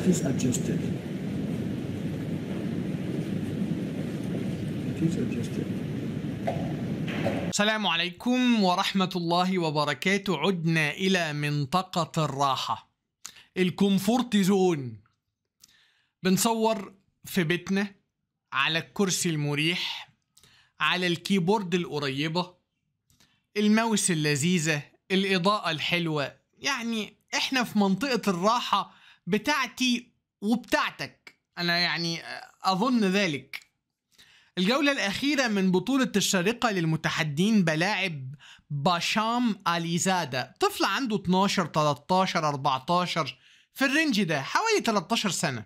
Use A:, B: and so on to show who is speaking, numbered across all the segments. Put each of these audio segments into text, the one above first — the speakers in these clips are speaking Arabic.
A: it is adjusted. It is adjusted. السلام عليكم ورحمة الله وبركاته عدنا إلى منطقة الراحة الكومفورت زون بنصور في بيتنا على الكرسي المريح على الكيبورد القريبة الماوس اللذيذة الإضاءة الحلوة يعني إحنا في منطقة الراحة بتاعتي وبتاعتك انا يعني اظن ذلك الجولة الأخيرة من بطولة الشارقة للمتحدين بلاعب باشام أليزادا طفل عنده 12 13 14 في الرنج ده حوالي 13 سنة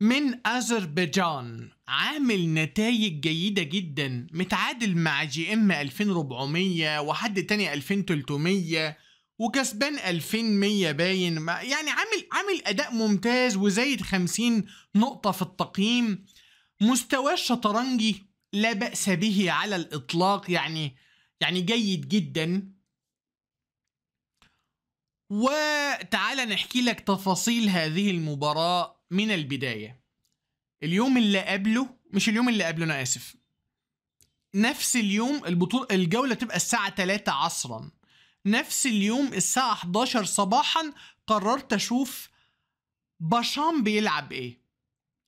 A: من أذربيجان عامل نتائج جيدة جدا متعادل مع جي ام 2400 وحد تاني 2300 وكسبان 2100 باين يعني عامل عامل اداء ممتاز وزايد 50 نقطه في التقييم مستواه الشطرنجي لا باس به على الاطلاق يعني يعني جيد جدا وتعالى نحكي لك تفاصيل هذه المباراه من البدايه اليوم اللي قبله مش اليوم اللي قبله انا اسف نفس اليوم البطوله الجوله تبقى الساعه 3 عصرا نفس اليوم الساعة 11 صباحا قررت أشوف باشام بيلعب إيه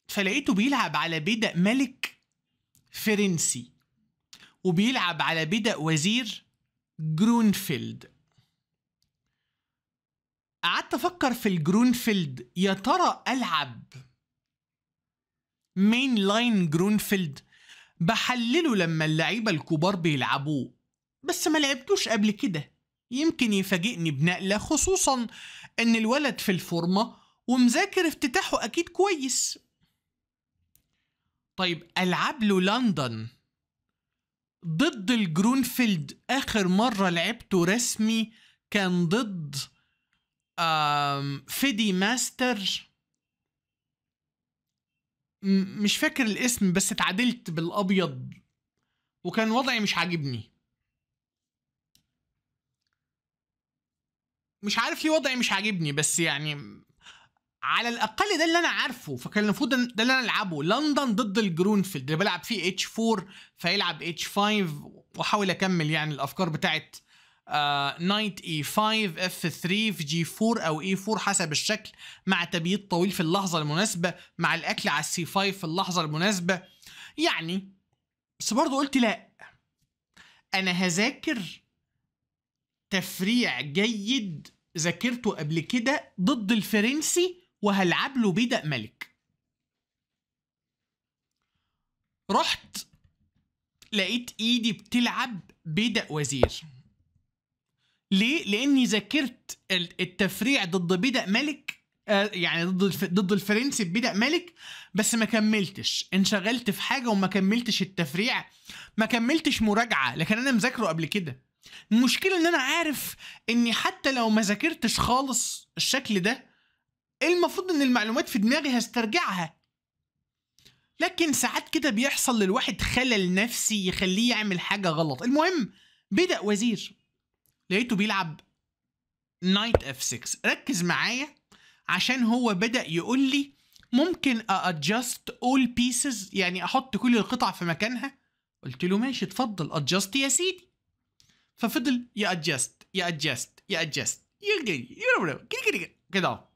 A: فلقيته بيلعب على بدأ ملك فرنسي وبيلعب على بدأ وزير جرونفيلد قعدت أفكر في الجرونفيلد يا ترى ألعب مين لاين جرونفيلد بحلله لما اللعيبة الكبار بيلعبوه بس ما لعبتوش قبل كده يمكن يفاجئني بنقلة خصوصا إن الولد في الفورمة ومذاكر افتتاحه أكيد كويس طيب ألعب له لندن ضد الجرونفيلد آخر مرة لعبته رسمي كان ضد فيدي ماستر مش فاكر الاسم بس اتعادلت بالأبيض وكان وضعي مش عاجبني مش عارف ليه وضعي مش عاجبني بس يعني على الاقل ده اللي انا عارفه فكان المفروض ده اللي انا العبه لندن ضد الجرونفيلد اللي بلعب فيه اتش 4 فيلعب اتش 5 واحاول اكمل يعني الافكار بتاعت نايت اي 5 اف 3 في جي 4 او اي e 4 حسب الشكل مع تبييض طويل في اللحظه المناسبه مع الاكل على السي 5 في اللحظه المناسبه يعني بس برضه قلت لا انا هذاكر تفريع جيد ذاكرته قبل كده ضد الفرنسي وهلعب له بدأ ملك رحت لقيت ايدي بتلعب بدأ وزير ليه؟ لاني ذاكرت التفريع ضد بدأ ملك آه، يعني ضد ضد الفرنسي بدأ ملك بس ما كملتش انشغلت في حاجه وما كملتش التفريع ما كملتش مراجعه لكن انا مذاكره قبل كده المشكله ان انا عارف اني حتى لو ما ذاكرتش خالص الشكل ده المفروض ان المعلومات في دماغي هسترجعها لكن ساعات كده بيحصل للواحد خلل نفسي يخليه يعمل حاجه غلط المهم بدا وزير لقيته بيلعب نايت اف 6 ركز معايا عشان هو بدا يقول لي ممكن adjust أول بيسز يعني احط كل القطع في مكانها قلت له ماشي اتفضل adjust يا سيدي ففضل يأجست يأجست يأجست كده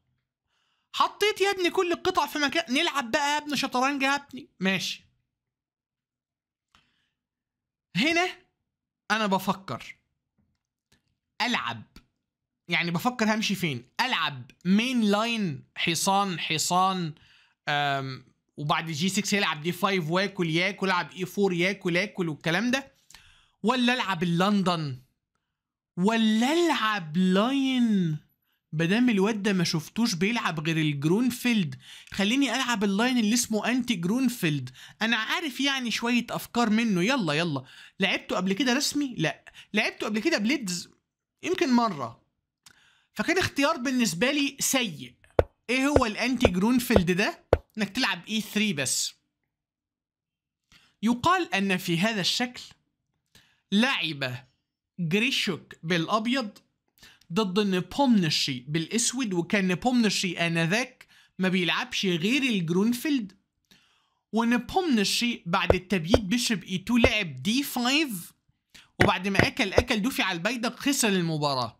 A: حطيت يا ابني كل القطع في مكان نلعب بقى يا ابني شطرنج يا ابني ماشي هنا انا بفكر العب يعني بفكر همشي فين العب مين لاين حصان حصان وبعد جي 6 يلعب دي 5 واكل ياكل العب اي e 4 ياكل ياكل والكلام ده ولا العب اللندن ولا العب لاين مادام الواد ده ما شفتوش بيلعب غير الجرونفيلد خليني العب اللاين اللي اسمه انتي جرونفيلد انا عارف يعني شويه افكار منه يلا يلا لعبته قبل كده رسمي لا لعبته قبل كده بليدز يمكن مره فكان اختيار بالنسبه لي سيء ايه هو الانتي جرونفيلد ده انك تلعب اي e 3 بس يقال ان في هذا الشكل لعب جريشوك بالابيض ضد نبومنشي بالاسود وكان نبومنشي انذاك ما بيلعبش غير الجرونفيلد ونبومنشي بعد التبييت بشب اي 2 لعب دي 5 وبعد ما اكل اكل دفع على البيدق خسر المباراه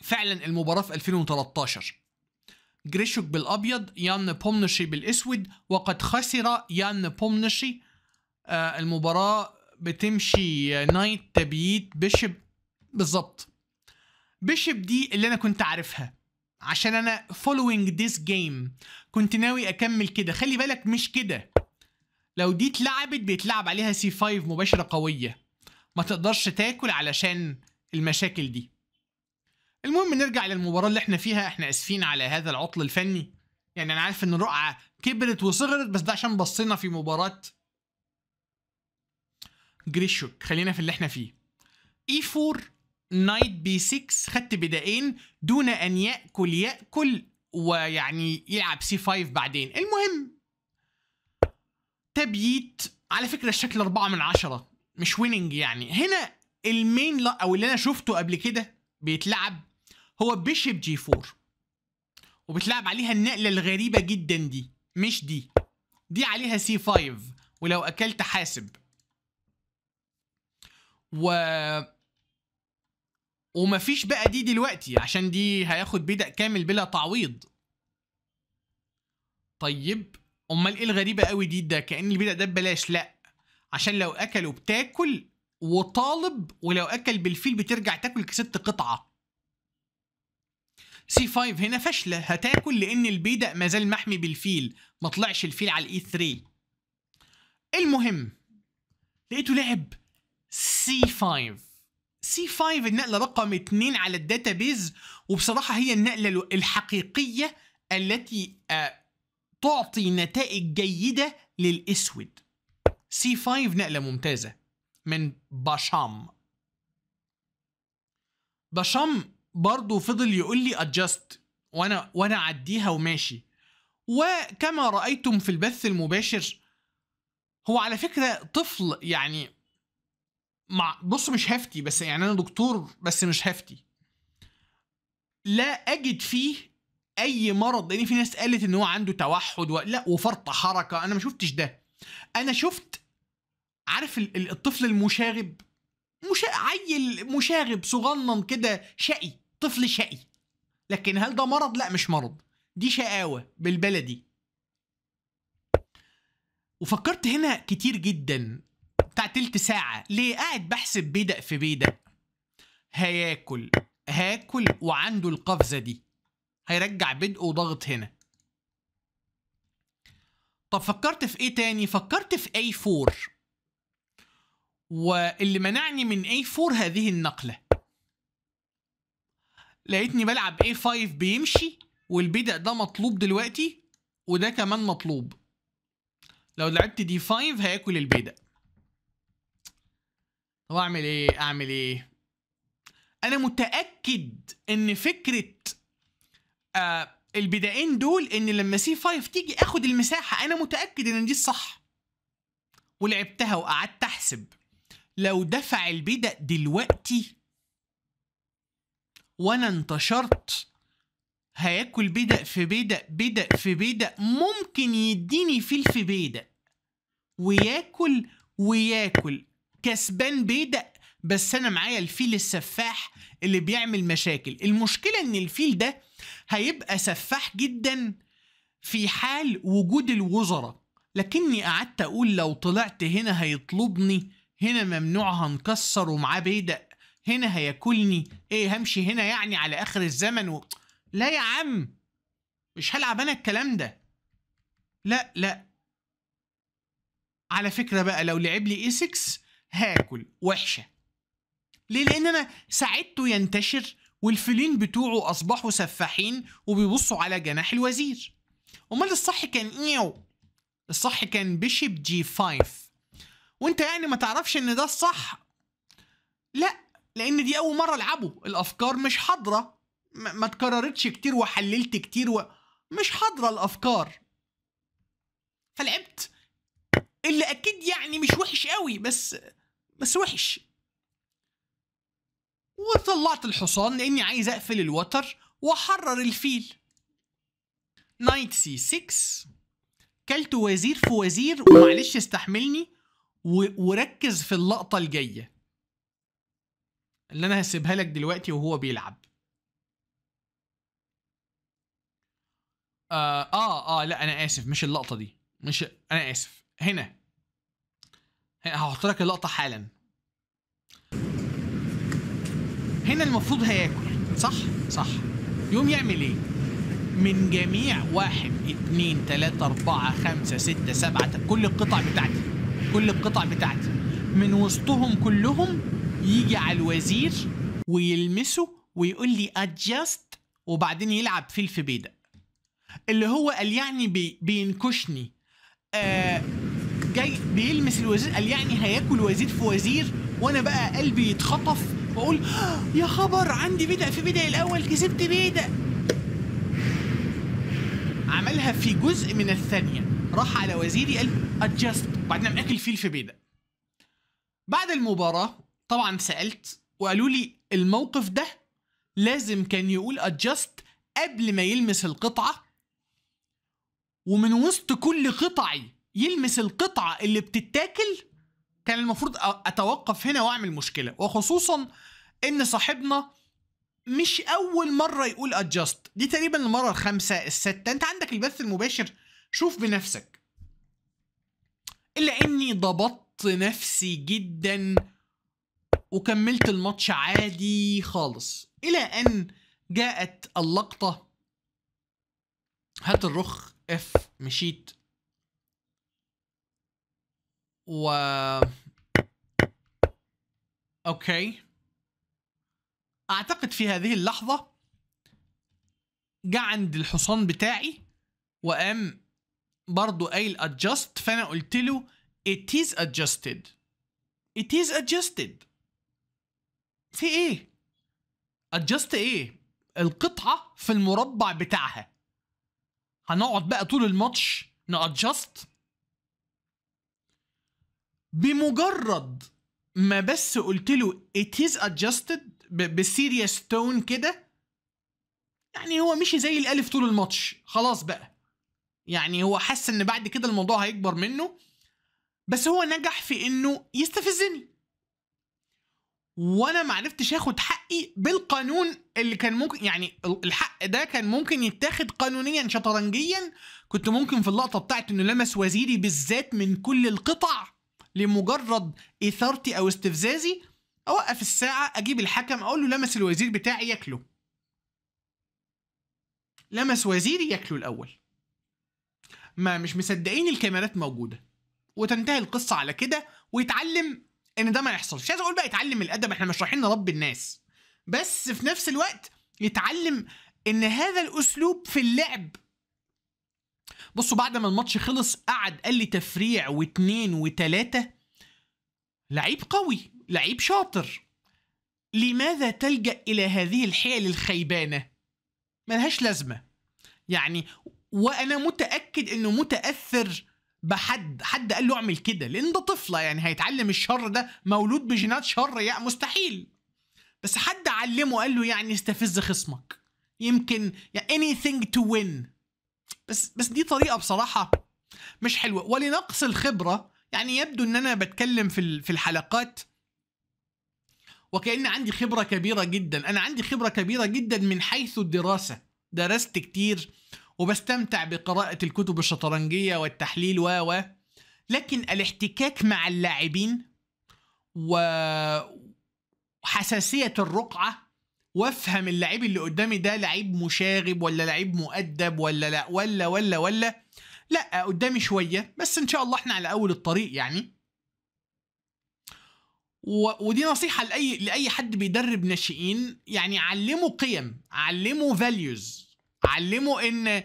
A: فعلا المباراه في 2013 جريشوك بالابيض يان بومنشي بالاسود وقد خسر يان بومنشي آه المباراه بتمشي نايت تبييت بيشب بالظبط بيشب دي اللي انا كنت عارفها عشان انا فولوينج ذيس جيم كنت ناوي اكمل كده خلي بالك مش كده لو دي اتلعبت بيتلعب عليها سي 5 مباشره قويه ما تقدرش تاكل علشان المشاكل دي المهم نرجع للمباراه اللي احنا فيها احنا اسفين على هذا العطل الفني يعني انا عارف ان الرقعة كبرت وصغرت بس ده عشان بصينا في مباراه جريشوك خلينا في اللي احنا فيه اي 4 نايت بي 6 خدت بدائين دون ان ياكل ياكل ويعني يلعب سي 5 بعدين المهم تبييت على فكره الشكل 4 من 10 مش ويننج يعني هنا المين لا او اللي انا شفته قبل كده بيتلعب هو بيشب جي 4 وبتلعب عليها النقله الغريبه جدا دي مش دي دي عليها سي 5 ولو اكلت حاسب و ومفيش بقى دي دلوقتي عشان دي هياخد بدأ كامل بلا تعويض طيب امال ايه الغريبه قوي دي ده كان البدأ ده ببلاش لا عشان لو اكل وبتاكل وطالب ولو اكل بالفيل بترجع تاكل كست قطعه سي 5 هنا فاشله هتاكل لان البيدق ما زال محمي بالفيل ما طلعش الفيل على الاي 3 المهم لقيته لعب سي 5 سي 5 النقله رقم 2 على الداتابيز وبصراحه هي النقله الحقيقيه التي آه، تعطي نتائج جيده للاسود سي 5 نقله ممتازه من باشام باشام برضه فضل يقول لي ادجاست وانا وانا اعديها وماشي وكما رايتم في البث المباشر هو على فكره طفل يعني مع بص مش هفتي بس يعني انا دكتور بس مش هفتي لا اجد فيه اي مرض لان في ناس قالت ان هو عنده توحد و... لا وفرط حركه انا ما شفتش ده انا شفت عارف الطفل المشاغب مشا... عيل مشاغب صغنن كده شقي طفل شقي لكن هل ده مرض لا مش مرض دي شقاوه بالبلدي وفكرت هنا كتير جدا بتاع تلت ساعة ليه قاعد بحسب بيدق في بيدق هياكل هاكل وعنده القفزة دي هيرجع بدء وضغط هنا طب فكرت في ايه تاني فكرت في اي 4 واللي منعني من اي 4 هذه النقلة لقيتني بلعب اي 5 بيمشي والبدء ده مطلوب دلوقتي وده كمان مطلوب لو لعبت دي 5 هياكل البيدق واعمل ايه اعمل ايه انا متاكد ان فكره آه البدائين دول ان لما سي 5 تيجي اخد المساحه انا متاكد ان دي الصح ولعبتها وقعدت احسب لو دفع البدا دلوقتي وانا انتشرت هياكل بدا في بدا بدا في بدا ممكن يديني فيل في بدا وياكل وياكل كسبان بيدق بس انا معايا الفيل السفاح اللي بيعمل مشاكل المشكله ان الفيل ده هيبقى سفاح جدا في حال وجود الوزراء لكني قعدت اقول لو طلعت هنا هيطلبني هنا ممنوع هنكسر ومعاه بيدق هنا هياكلني ايه همشي هنا يعني على اخر الزمن و... لا يا عم مش هلعب انا الكلام ده لا لا على فكره بقى لو لعب لي اي 6 هاكل وحشه ليه لان انا ساعدته ينتشر والفلين بتوعه اصبحوا سفاحين وبيبصوا على جناح الوزير امال الصح كان ايه الصح كان بيشيب جي 5 وانت يعني ما تعرفش ان ده الصح لا لان دي اول مره العبه الافكار مش حاضره ما اتكررتش كتير وحللت كتير و... مش حاضره الافكار فلعبت اللي اكيد يعني مش وحش قوي بس بس وحش وطلعت الحصان لاني عايز اقفل الوتر واحرر الفيل نايت سي 6 كلت وزير في وزير ومعلش استحملني وركز في اللقطة الجاية اللي انا هسيبها لك دلوقتي وهو بيلعب آه, اه اه لا انا اسف مش اللقطة دي مش انا اسف هنا هحط لك اللقطه حالا هنا المفروض هياكل صح صح يوم يعمل ايه من جميع واحد اتنين تلاتة اربعة خمسة ستة سبعة كل القطع بتاعتي كل القطع بتاعتي من وسطهم كلهم يجي على الوزير ويلمسه ويقول لي ادجست وبعدين يلعب فيل في بيدق اللي هو قال يعني بي بينكشني آه جاي بيلمس الوزير قال يعني هياكل وزير في وزير وانا بقى قلبي يتخطف واقول آه، يا خبر عندي بدأ في بدأ الاول كسبت بيدق عملها في جزء من الثانيه راح على وزيري قال ادجست وبعدين عم اكل فيل في بيدق بعد المباراه طبعا سالت وقالوا لي الموقف ده لازم كان يقول ادجست قبل ما يلمس القطعه ومن وسط كل قطعي يلمس القطعه اللي بتتاكل كان المفروض اتوقف هنا واعمل مشكله وخصوصا ان صاحبنا مش اول مره يقول ادجاست دي تقريبا المره الخامسه الستة انت عندك البث المباشر شوف بنفسك الا اني ضبطت نفسي جدا وكملت الماتش عادي خالص الى ان جاءت اللقطه هات الرخ اف مشيت و اوكي اعتقد في هذه اللحظه جه عند الحصان بتاعي وقام برضو قايل adjust فانا قلت له it is adjusted it is adjusted في ايه adjust ايه القطعه في المربع بتاعها هنقعد بقى طول الماتش نادجست بمجرد ما بس قلت له it is adjusted بسيريس تون كده يعني هو مشي زي الالف طول الماتش خلاص بقى يعني هو حس ان بعد كده الموضوع هيكبر منه بس هو نجح في انه يستفزني وانا معرفتش اخد حقي بالقانون اللي كان ممكن يعني الحق ده كان ممكن يتاخد قانونيا شطرنجيا كنت ممكن في اللقطه بتاعت انه لمس وزيري بالذات من كل القطع لمجرد اثارتي او استفزازي اوقف الساعه اجيب الحكم اقول له لمس الوزير بتاعي ياكله لمس وزيري ياكله الاول ما مش مصدقين الكاميرات موجوده وتنتهي القصه على كده ويتعلم ان ده ما يحصلش عايز اقول بقى يتعلم الادب احنا مش رايحين نربي الناس بس في نفس الوقت يتعلم ان هذا الاسلوب في اللعب بصوا بعد ما الماتش خلص قعد قال لي تفريع واثنين وثلاثة لعيب قوي لعيب شاطر لماذا تلجأ إلى هذه الحيل الخيبانة؟ ملهاش لازمة يعني وأنا متأكد إنه متأثر بحد حد قال له اعمل كده لأن ده طفلة يعني هيتعلم الشر ده مولود بجينات شر يا مستحيل بس حد علمه قال له يعني استفز خصمك يمكن يعني anything to win بس بس دي طريقه بصراحه مش حلوه ولنقص الخبره يعني يبدو ان انا بتكلم في في الحلقات وكأن عندي خبرة كبيرة جدا أنا عندي خبرة كبيرة جدا من حيث الدراسة درست كتير وبستمتع بقراءة الكتب الشطرنجية والتحليل و و لكن الاحتكاك مع اللاعبين وحساسية الرقعة وافهم اللعيب اللي قدامي ده لعيب مشاغب ولا لعيب مؤدب ولا لا ولا ولا ولا لا قدامي شويه بس ان شاء الله احنا على اول الطريق يعني ودي نصيحه لاي لاي حد بيدرب ناشئين يعني علمه قيم علمه فاليوز علمه ان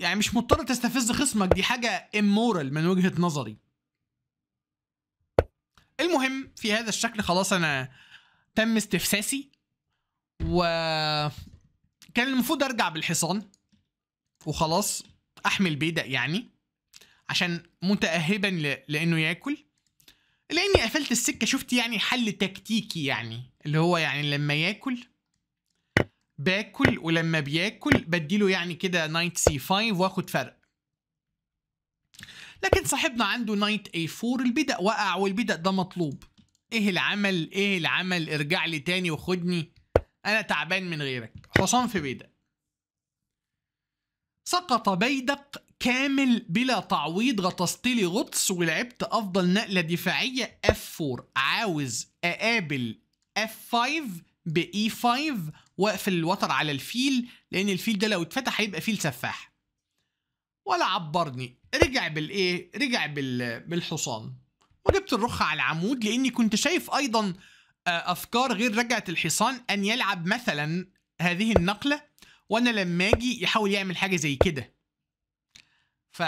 A: يعني مش مضطر تستفز خصمك دي حاجه امورال من وجهه نظري المهم في هذا الشكل خلاص انا تم استفساسي و كان المفروض ارجع بالحصان وخلاص احمي البيدق يعني عشان متاهبا ل... لانه ياكل لاني قفلت السكه شفت يعني حل تكتيكي يعني اللي هو يعني لما ياكل باكل ولما بياكل بديله يعني كده نايت سي 5 واخد فرق لكن صاحبنا عنده نايت اي 4 البدأ وقع والبدأ ده مطلوب ايه العمل ايه العمل ارجع لي تاني وخدني انا تعبان من غيرك حصان في بيدك سقط بيدق كامل بلا تعويض غطست لي غطس ولعبت افضل نقله دفاعيه اف 4 عاوز اقابل اف 5 باي 5 واقفل الوتر على الفيل لان الفيل ده لو اتفتح هيبقى فيل سفاح ولا عبرني رجع بالايه رجع بالحصان وجبت الرخ على العمود لاني كنت شايف ايضا افكار غير رجعه الحصان ان يلعب مثلا هذه النقله وانا لما اجي يحاول يعمل حاجه زي كده ف...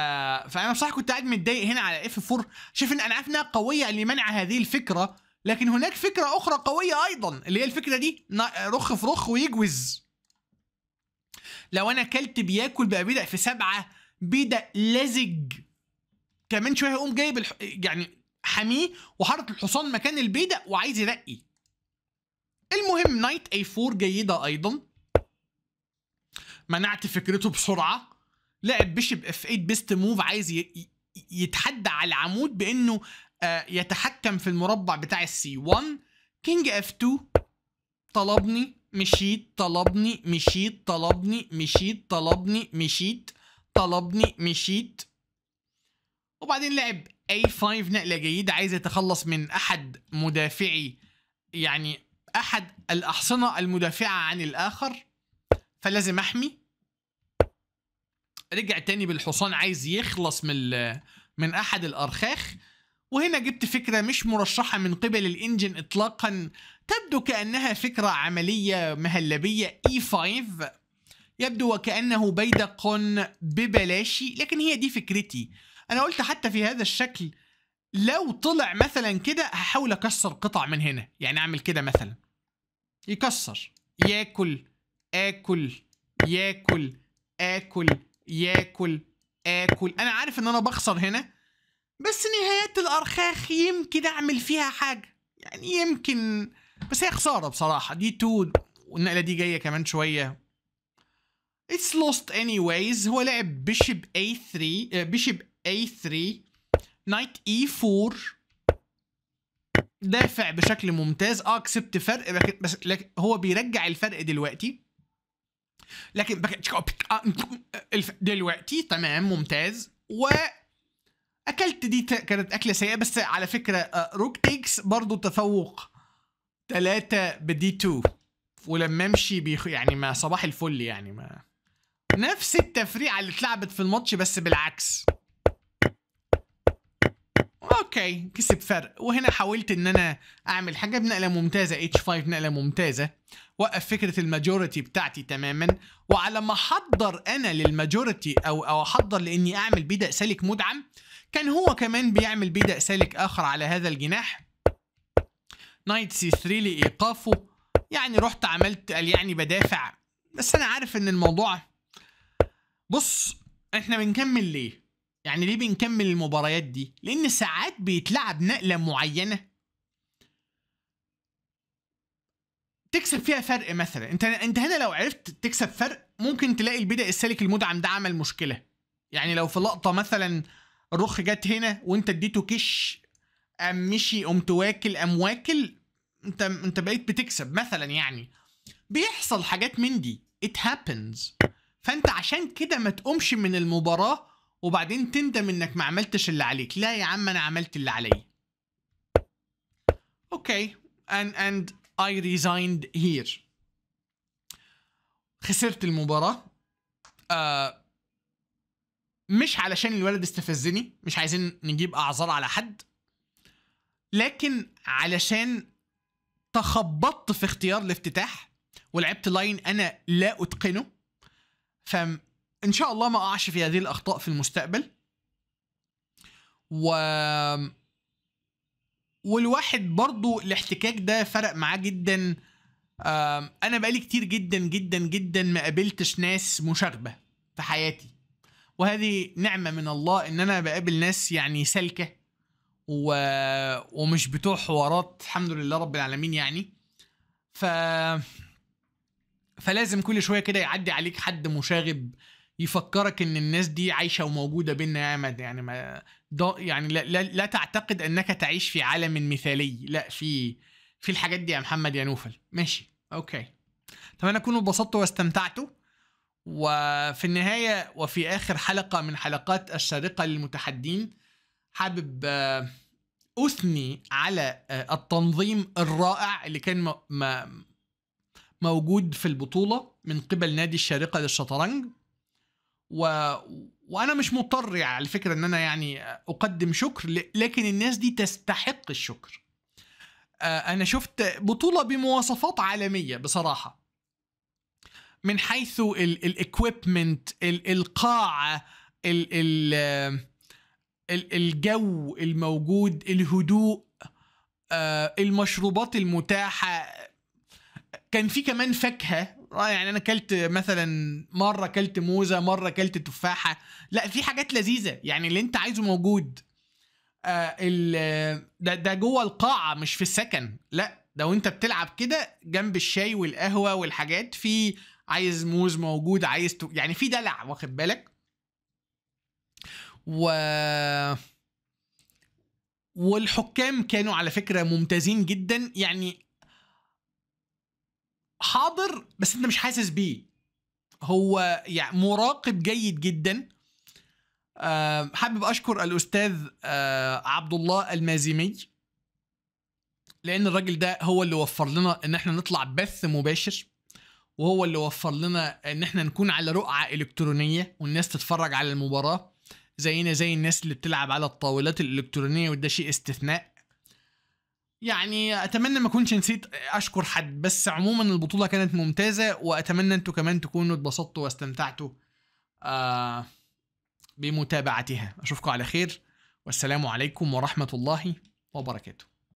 A: فانا صح كنت قاعد متضايق هنا على اف 4 شايف ان انا عارف انها قويه لمنع هذه الفكره لكن هناك فكره اخرى قويه ايضا اللي هي الفكره دي رخ في رخ ويجوز لو انا كلت بياكل بقى بدأ في سبعه بدأ لزج كمان شويه هقوم جايب الح... يعني حاميه وحرك الحصان مكان البيدق وعايز يرقي المهم نايت اي 4 جيده ايضا منعت فكرته بسرعه لعب بيشب اف 8 بيست موف عايز يتحدى على العمود بانه آه، يتحكم في المربع بتاع السي 1 كينج اف 2 طلبني مشيت طلبني مشيت طلبني مشيت طلبني مشيت طلبني مشيت وبعدين لعب اي 5 نقله جيده عايز يتخلص من احد مدافعي يعني احد الاحصنه المدافعه عن الاخر فلازم احمي رجع تاني بالحصان عايز يخلص من من احد الارخاخ وهنا جبت فكره مش مرشحه من قبل الانجن اطلاقا تبدو كانها فكره عمليه مهلبيه اي e 5 يبدو وكانه بيدق ببلاشي لكن هي دي فكرتي انا قلت حتى في هذا الشكل لو طلع مثلا كده هحاول اكسر قطع من هنا يعني اعمل كده مثلا يكسر ياكل اكل ياكل اكل ياكل اكل انا عارف ان انا بخسر هنا بس نهايات الارخاخ يمكن اعمل فيها حاجه يعني يمكن بس هي خساره بصراحه دي تو والنقله دي جايه كمان شويه اتس لوست اني وايز هو لعب بيشب a 3 بيشب آه، A3 نايت E4 دافع بشكل ممتاز اه كسبت فرق لكن بس لكن هو بيرجع الفرق دلوقتي لكن آه، دلوقتي تمام ممتاز و اكلت دي كانت اكله سيئه بس على فكره آه، روك تيكس برضو تفوق ثلاثة بدي 2 ولما امشي بيخ... يعني ما صباح الفل يعني ما نفس التفريعه اللي اتلعبت في الماتش بس بالعكس اوكي كسب فرق وهنا حاولت ان انا اعمل حاجه بنقله ممتازه اتش 5 نقله ممتازه وقف فكره الماجورتي بتاعتي تماما وعلى ما احضر انا للماجورتي او او احضر لاني اعمل بدأ سالك مدعم كان هو كمان بيعمل بدأ سالك اخر على هذا الجناح نايت سي 3 لايقافه يعني رحت عملت قال يعني بدافع بس انا عارف ان الموضوع بص احنا بنكمل ليه يعني ليه بنكمل المباريات دي لان ساعات بيتلعب نقله معينه تكسب فيها فرق مثلا انت انت هنا لو عرفت تكسب فرق ممكن تلاقي البدء السالك المدعم ده عمل مشكله يعني لو في لقطه مثلا الرخ جت هنا وانت اديته كش ام مشي ام تواكل ام واكل انت انت بقيت بتكسب مثلا يعني بيحصل حاجات من دي it happens فانت عشان كده ما تقومش من المباراه وبعدين تندم انك ما عملتش اللي عليك لا يا عم انا عملت اللي عليا اوكي and and I resigned here خسرت المباراة آه مش علشان الولد استفزني مش عايزين نجيب اعذار على حد لكن علشان تخبطت في اختيار الافتتاح ولعبت لاين انا لا اتقنه فم ان شاء الله ما اقعش في هذه الاخطاء في المستقبل و والواحد برضو الاحتكاك ده فرق معاه جدا انا بقالي كتير جدا جدا جدا ما قابلتش ناس مشاغبه في حياتي وهذه نعمه من الله ان انا بقابل ناس يعني سالكه و... ومش بتوع حوارات الحمد لله رب العالمين يعني ف فلازم كل شويه كده يعدي عليك حد مشاغب يفكرك ان الناس دي عايشه وموجوده بينا يا عماد يعني ما يعني لا, لا, لا تعتقد انك تعيش في عالم مثالي لا في في الحاجات دي يا محمد يا نوفل ماشي اوكي طب انا اكون انبسطت واستمتعت وفي النهايه وفي اخر حلقه من حلقات السارقة للمتحدين حابب اثني على آه، التنظيم الرائع اللي كان موجود في البطوله من قبل نادي الشارقه للشطرنج و... وانا مش مضطر يعني على فكره ان انا يعني اقدم شكر لكن الناس دي تستحق الشكر آه، انا شفت بطوله بمواصفات عالميه بصراحه من حيث الاكويبمنت القاعه الجو الموجود الهدوء آه، المشروبات المتاحه كان في كمان فاكهه آه، يعني انا اكلت مثلا مره اكلت موزه مره اكلت تفاحه لا في حاجات لذيذه يعني اللي انت عايزه موجود آه ده ده جوه القاعه مش في السكن لا ده وانت بتلعب كده جنب الشاي والقهوه والحاجات في عايز موز موجود عايز تو... يعني في دلع واخد بالك و والحكام كانوا على فكره ممتازين جدا يعني حاضر بس انت مش حاسس بيه هو يعني مراقب جيد جدا حابب اشكر الاستاذ آه، عبد الله المازيمي لان الراجل ده هو اللي وفر لنا ان احنا نطلع بث مباشر وهو اللي وفر لنا ان احنا نكون على رقعه الكترونيه والناس تتفرج على المباراه زينا زي الناس اللي بتلعب على الطاولات الالكترونيه وده شيء استثناء يعني اتمنى ما اكونش نسيت اشكر حد بس عموما البطوله كانت ممتازه واتمنى انتوا كمان تكونوا اتبسطتوا واستمتعتوا آه، بمتابعتها اشوفكم على خير والسلام عليكم ورحمه الله وبركاته